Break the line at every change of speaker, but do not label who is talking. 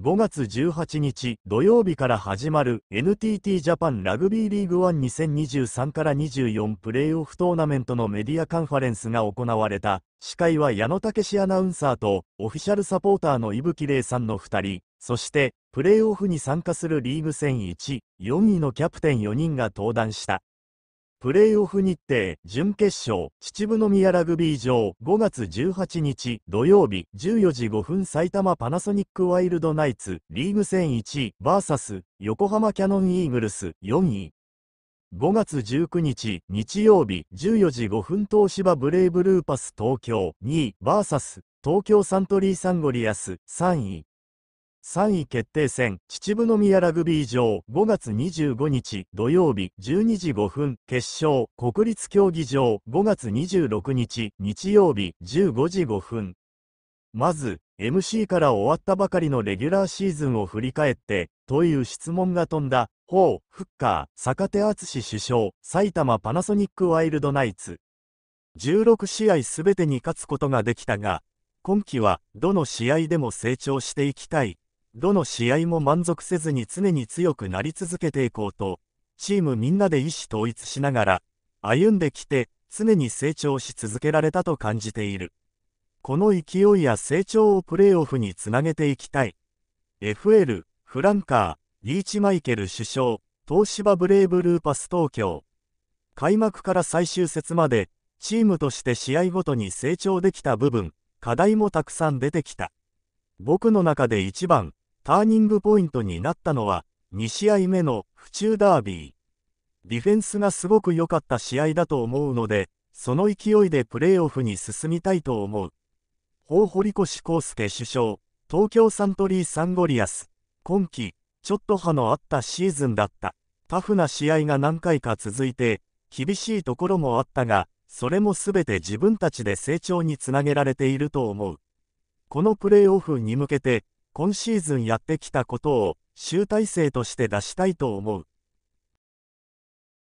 5月18日土曜日から始まる NTT ジャパンラグビーリーグワン2023から24プレイオフトーナメントのメディアカンファレンスが行われた司会は矢野武史アナウンサーとオフィシャルサポーターの伊吹玲さんの2人そしてプレイオフに参加するリーグ戦1、4位のキャプテン4人が登壇したプレーオフ日程、準決勝、秩父宮ラグビー場、5月18日、土曜日、14時5分埼玉パナソニックワイルドナイツ、リーグ戦1位、vs、横浜キャノンイーグルス、4位。5月19日、日曜日、14時5分東芝ブレイブルーパス東京、2位、vs、東京サントリーサンゴリアス、3位。3位決定戦、秩父宮ラグビー場、5月25日土曜日12時5分、決勝、国立競技場、5月26日日曜日15時5分。まず、MC から終わったばかりのレギュラーシーズンを振り返って、という質問が飛んだ、ホー、フッカー、坂手淳首相、埼玉パナソニックワイルドナイツ。16試合すべてに勝つことができたが、今季はどの試合でも成長していきたいどの試合も満足せずに常に強くなり続けていこうと、チームみんなで意思統一しながら、歩んできて、常に成長し続けられたと感じている。この勢いや成長をプレーオフにつなげていきたい。FL、フランカー、リーチマイケル首相、東芝ブレイブルーパス東京。開幕から最終節まで、チームとして試合ごとに成長できた部分、課題もたくさん出てきた。僕の中で一番、ターニングポイントになったのは、2試合目の府中ダービー。ディフェンスがすごく良かった試合だと思うので、その勢いでプレーオフに進みたいと思う。大堀越康介首相、東京サントリーサンゴリアス、今季、ちょっと派のあったシーズンだった。タフな試合が何回か続いて、厳しいところもあったが、それも全て自分たちで成長につなげられていると思う。このプレーオフに向けて、今シーズンやってきたことを集大成として出したいと思う。